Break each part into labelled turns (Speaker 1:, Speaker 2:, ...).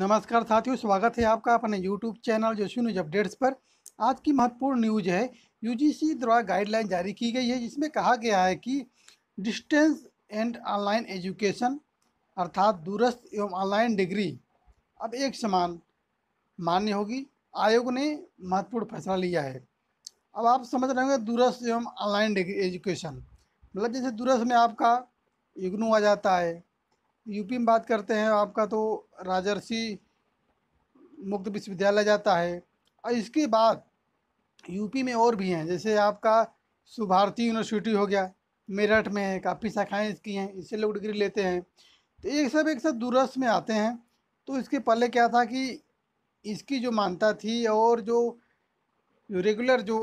Speaker 1: नमस्कार साथियों स्वागत है आपका अपने YouTube channel Joshi news updates पर आज की महत्वपूर्ण न्यूज है यूजीसी द्वारा गाइडलाइन जारी की गई है जिसमें कहा गया है कि डिस्टेंस एंड ऑनलाइन एजुकेशन अर्थात दूरस्थ एवं ऑनलाइन डिग्री अब एक समान मान्य होगी आयोग ने महत्वपूर्ण फैसला लिया है अब आप समझ रहे होंगे दूरस्थ एवं ऑनलाइन डिग्री एजुकेशन मतलब जैसे दूरस्थ में आपका इग्नू आ जाता है यूपी में बात करते हैं आपका तो राजर्षि मुक्त विश्वविद्यालय जाता है और इसके बाद यूपी में और भी हैं जैसे आपका सुभारती यूनिवर्सिटी हो गया मेरठ में है काफ़ी शाखाएँ इसकी हैं इससे लोग डिग्री लेते हैं तो एक सब एक सब दूरस्थ में आते हैं तो इसके पहले क्या था कि इसकी जो मान्यता थी और जो रेगुलर जो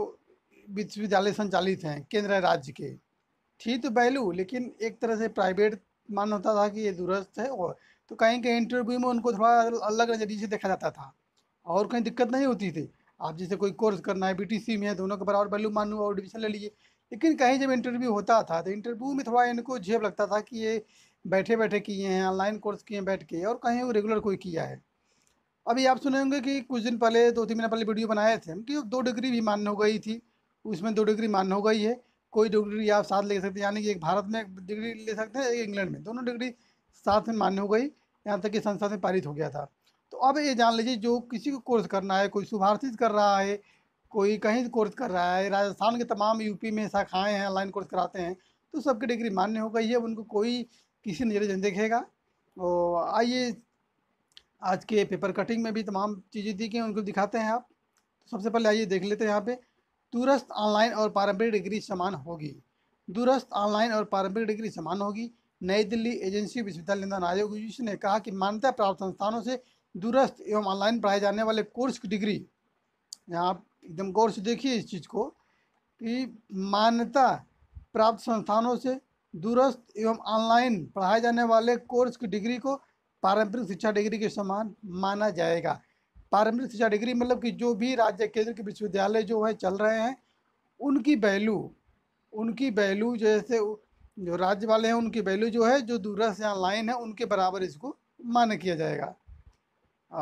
Speaker 1: विश्वविद्यालय संचालित हैं केंद्र राज्य के थी तो वैल्यू लेकिन एक तरह से प्राइवेट मान होता था कि ये दुरुस्त है और तो कहीं कहीं इंटरव्यू में उनको थोड़ा अलग नज़रिए से देखा जाता था और कहीं दिक्कत नहीं होती थी आप जैसे कोई कोर्स करना है बी में है दोनों के बराबर वैल्यू मानू और एडमिशन ले लीजिए लेकिन कहीं जब इंटरव्यू होता था तो इंटरव्यू में थोड़ा इनको झेप लगता था कि ये बैठे बैठे किए हैं ऑनलाइन कोर्स किए हैं बैठ के और कहीं वो रेगुलर कोई किया है अभी आप सुने होंगे कि कुछ दिन पहले दो तीन महीने पहले वीडियो बनाए थे कि दो डिग्री भी मान्य हो गई थी उसमें दो डिग्री मान्य हो गई है कोई डिग्री आप साथ ले सकते हैं यानी कि एक भारत में डिग्री ले सकते हैं एक इंग्लैंड में दोनों डिग्री साथ में मान्य हो गई यहाँ तक कि संसद में पारित हो गया था तो अब ये जान लीजिए जो किसी को कोर्स करना है कोई सुभाषित कर रहा है कोई कहीं कोर्स कर रहा है राजस्थान के तमाम यूपी में शाखाएँ हैं ऑनलाइन कोर्स कराते हैं तो सबकी डिग्री मान्य हो गई है उनको कोई किसी नज़र नहीं देखेगा और आइए आज के पेपर कटिंग में भी तमाम चीज़ें दी गई उनको दिखाते हैं आप तो सबसे पहले आइए देख लेते हैं यहाँ पर दूरस्थ ऑनलाइन और पारंपरिक डिग्री समान होगी दूरस्थ ऑनलाइन और पारंपरिक डिग्री समान होगी नई दिल्ली एजेंसी विश्वविद्यालय निंदन आयोग ने कहा कि मान्यता प्राप्त संस्थानों से दूरस्थ एवं ऑनलाइन पढ़ाए जाने वाले कोर्स की डिग्री यहाँ आप एकदम गौर से देखिए इस चीज़ को कि मान्यता प्राप्त संस्थानों से दूरस्थ एवं ऑनलाइन पढ़ाए जाने वाले कोर्स की डिग्री को पारंपरिक शिक्षा डिग्री के समान माना जाएगा पारंपरिक शिक्षा डिग्री मतलब कि जो भी राज्य केंद्र के विश्वविद्यालय जो हैं चल रहे हैं उनकी वैल्यू उनकी वैल्यू जैसे जो राज्य वाले हैं उनकी वैल्यू जो है जो दूरस्थ या ऑनलाइन है उनके बराबर इसको मान्य किया जाएगा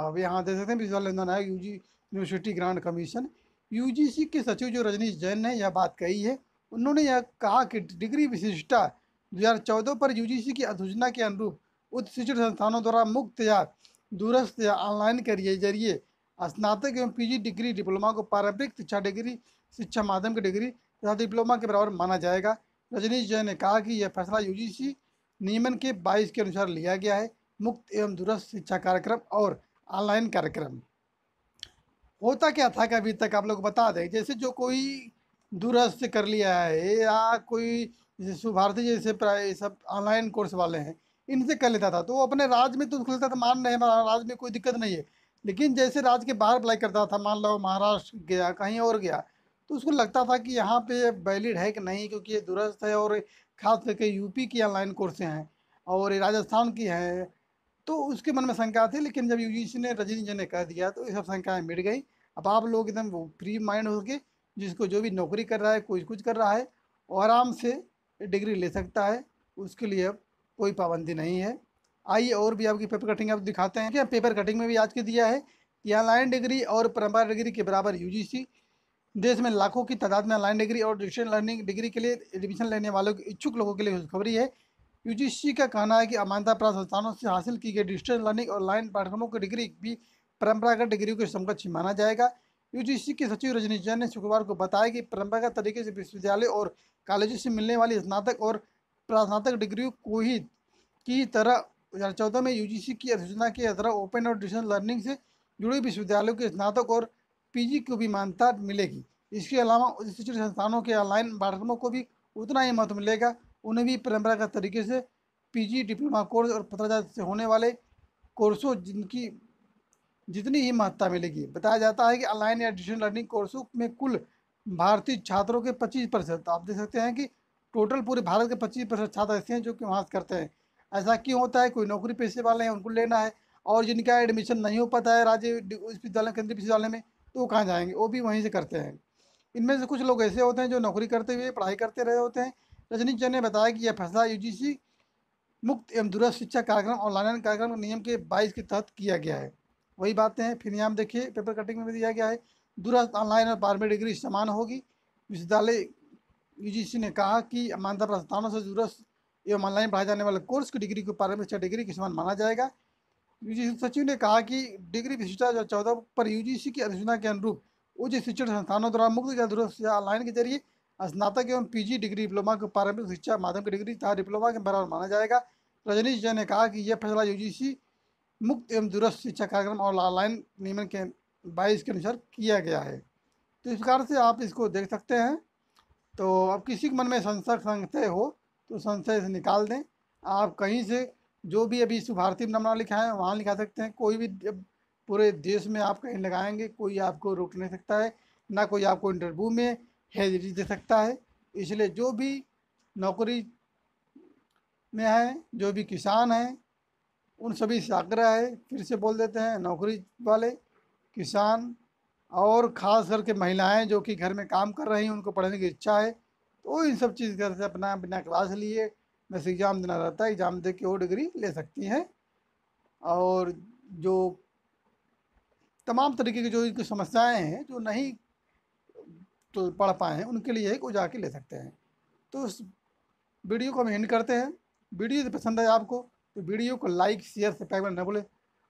Speaker 1: अब यहाँ दे सकते हैं विश्वविद्यालय अनुदान आयोग U university grant commission U के सचिव जो रजनीश जैन ने यह बात कही है उन्होंने यह कहा कि डिग्री विशिष्टता दो पर यू की अधोजना के अनुरूप उच्च शिक्षण संस्थानों द्वारा मुक्त या दूरस्थ या ऑनलाइन के जरिए स्नातक एवं पीजी डिग्री डिप्लोमा को पारंपरिक शिक्षा डिग्री शिक्षा माध्यम की डिग्री तथा डिप्लोमा के बराबर माना जाएगा रजनीश जैन ने कहा कि यह फैसला यूजीसी नियमन के 22 के अनुसार लिया गया है मुक्त एवं दूरस्थ शिक्षा कार्यक्रम और ऑनलाइन कार्यक्रम होता क्या था कि अभी तक आप लोग बता दें जैसे जो कोई दूरस्थ कर लिया है या कोई जैसे सुभारती जैसे सब ऑनलाइन कोर्स वाले हैं इनसे कर लेता था तो वो अपने राज्य में तो खुलता तो था मान रहे राज्य में कोई दिक्कत नहीं है लेकिन जैसे राज्य के बाहर अप्लाई करता था मान लो महाराष्ट्र गया कहीं और गया तो उसको लगता था कि यहाँ पे वैलिड है कि नहीं क्योंकि ये दुरस्त है और खास करके यूपी की ऑनलाइन कोर्सें हैं और राजस्थान की हैं तो उसके मन में शंका थी लेकिन जब यू ने रजनी जी ने कह दिया तो ये सब शंकाएँ मिट गई अब आप लोग एकदम फ्री माइंड हो गए जिसको जो भी नौकरी कर रहा है कुछ कुछ कर रहा है और आराम से डिग्री ले सकता है उसके लिए अब कोई पाबंदी नहीं है आइए और भी आपकी पेपर कटिंग आप दिखाते हैं क्या पेपर कटिंग में भी आज के दिया है कि ऑनलाइन डिग्री और परम्परा डिग्री के बराबर यू देश में लाखों की तादाद में ऑनलाइन डिग्री और डिजिटल लर्निंग डिग्री के लिए एडमिशन लेने वालों के इच्छुक लोगों के लिए खुशखबरी है यूजीसी का कहना है कि अमानता प्राप्त संस्थानों से हासिल की गई डिजिटल लर्निंग और ऑनलाइन पाठ्यक्रमों की डिग्री भी परंपरागत डिग्री के समकक्ष माना जाएगा यूजीसी के सचिव रजनी जैन ने शुक्रवार को बताया कि परंपरागत तरीके से विश्वविद्यालय और कॉलेजों से मिलने वाली स्नातक और प्रास्नातक डिग्री को ही की तरह दो हज़ार चौदह में यूजीसी की अधिसूचना के तरह ओपन और डिस्टेंस लर्निंग से जुड़े विश्वविद्यालयों के स्नातक और पीजी को भी मान्यता मिलेगी इसके अलावा उच्च शिक्षण संस्थानों के ऑनलाइन पाठ्यक्रमों को भी उतना ही महत्व मिलेगा उन्हें भी परंपरागत तरीके से पीजी डिप्लोमा कोर्स और पत्राचार से होने वाले कोर्सों जिनकी जितनी ही महत्ता मिलेगी बताया जाता है कि ऑनलाइन या डिजिटल लर्निंग कोर्सों में कुल भारतीय छात्रों के पच्चीस परसेंट आप देख सकते हैं कि टोटल पूरे भारत के पच्चीस परसेंट छात्र ऐसे हैं जो कि वहाँ से करते हैं ऐसा क्यों होता है कोई नौकरी पेशे वाले हैं उनको लेना है और जिनका एडमिशन नहीं हो पाता है राज्य विश्वविद्यालय केंद्रीय विश्वविद्यालय में तो वो कहाँ जाएंगे वो भी वहीं से करते हैं इनमें से कुछ लोग ऐसे होते हैं जो नौकरी करते हुए पढ़ाई करते रहे होते हैं रजनी चंद ने बताया कि यह फैसला यू मुक्त एवं दूरस्थ शिक्षा कार्यक्रम ऑनलाइन कार्यक्रम नियम के बाईस के तहत किया गया है वही बातें हैं फिर यहाँ देखिए पेपर कटिंग में भी दिया गया है दूरस्थ ऑनलाइन और बारहवीं डिग्री समान होगी विश्वविद्यालय यूजीसी ने कहा कि मानता प्रस्थानों से जुड़त एवं ऑनलाइन पढ़ाए जाने वाले कोर्स की डिग्री को शिक्षा डिग्री के समान माना जाएगा यूजीसी सचिव ने कहा कि डिग्री विशिष्टा जो चौदह पर यूजीसी की अधिसूचना के अनुरूप उच्च शिक्षण संस्थानों द्वारा मुक्त या दुरुस्त या ऑनलाइन के जरिए स्नातक एवं पीजी डिग्री डिप्लोमा को पारंपरिक शिक्षा माध्यम की डिग्री तथा डिप्लोमा के बराबर माना जाएगा रजनीश जैन ने कहा कि यह फैसला यूजीसी मुक्त एवं दुरुस्त शिक्षा कार्यक्रम और ऑनलाइन नियमन के बाईस के अनुसार किया गया है तो इस प्रकार से आप इसको देख सकते हैं तो अब किसी के मन में संशय संशय हो तो संशय से निकाल दें आप कहीं से जो भी अभी में नमना लिखा है वहाँ लिखा सकते हैं कोई भी पूरे देश में आप कहीं लगाएंगे कोई आपको रोक नहीं सकता है ना कोई आपको इंटरव्यू में हेजरी दे सकता है इसलिए जो भी नौकरी में है जो भी किसान हैं उन सभी से आग्रह है फिर से बोल देते हैं नौकरी वाले किसान और ख़ास करके महिलाएं जो कि घर में काम कर रही हैं उनको पढ़ने की इच्छा है तो इन सब चीज़ घर से अपना बिना क्लास लिए बस एग्ज़ाम देना रहता है एग्ज़ाम दे के वो डिग्री ले सकती हैं और जो तमाम तरीके की जो इनकी समस्याएँ हैं जो नहीं तो पढ़ पाए हैं उनके लिए वो जाके ले सकते हैं तो उस वीडियो को हम एंड करते हैं वीडियो पसंद आए आपको तो वीडियो को लाइक शेयर से करना न भूलें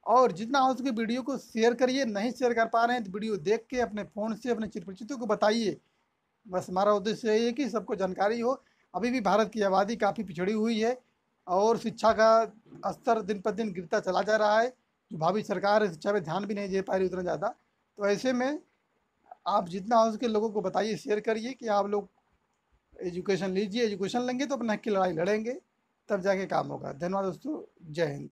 Speaker 1: और जितना हो सके वीडियो को शेयर करिए नहीं शेयर कर पा रहे हैं तो वीडियो देख के अपने फ़ोन से अपने चिरपरिचितों को बताइए बस हमारा उद्देश्य यही है कि सबको जानकारी हो अभी भी भारत की आबादी काफ़ी पिछड़ी हुई है और शिक्षा का स्तर दिन पर दिन गिरता चला जा रहा है जो भावी सरकार है शिक्षा पर ध्यान भी नहीं दे पा रही उतना ज़्यादा तो ऐसे में आप जितना हो सके लोगों को बताइए शेयर करिए कि आप लोग एजुकेशन लीजिए एजुकेशन लेंगे तो अपने हक की लड़ाई लड़ेंगे तब जाके काम होगा धन्यवाद दोस्तों जय हिंद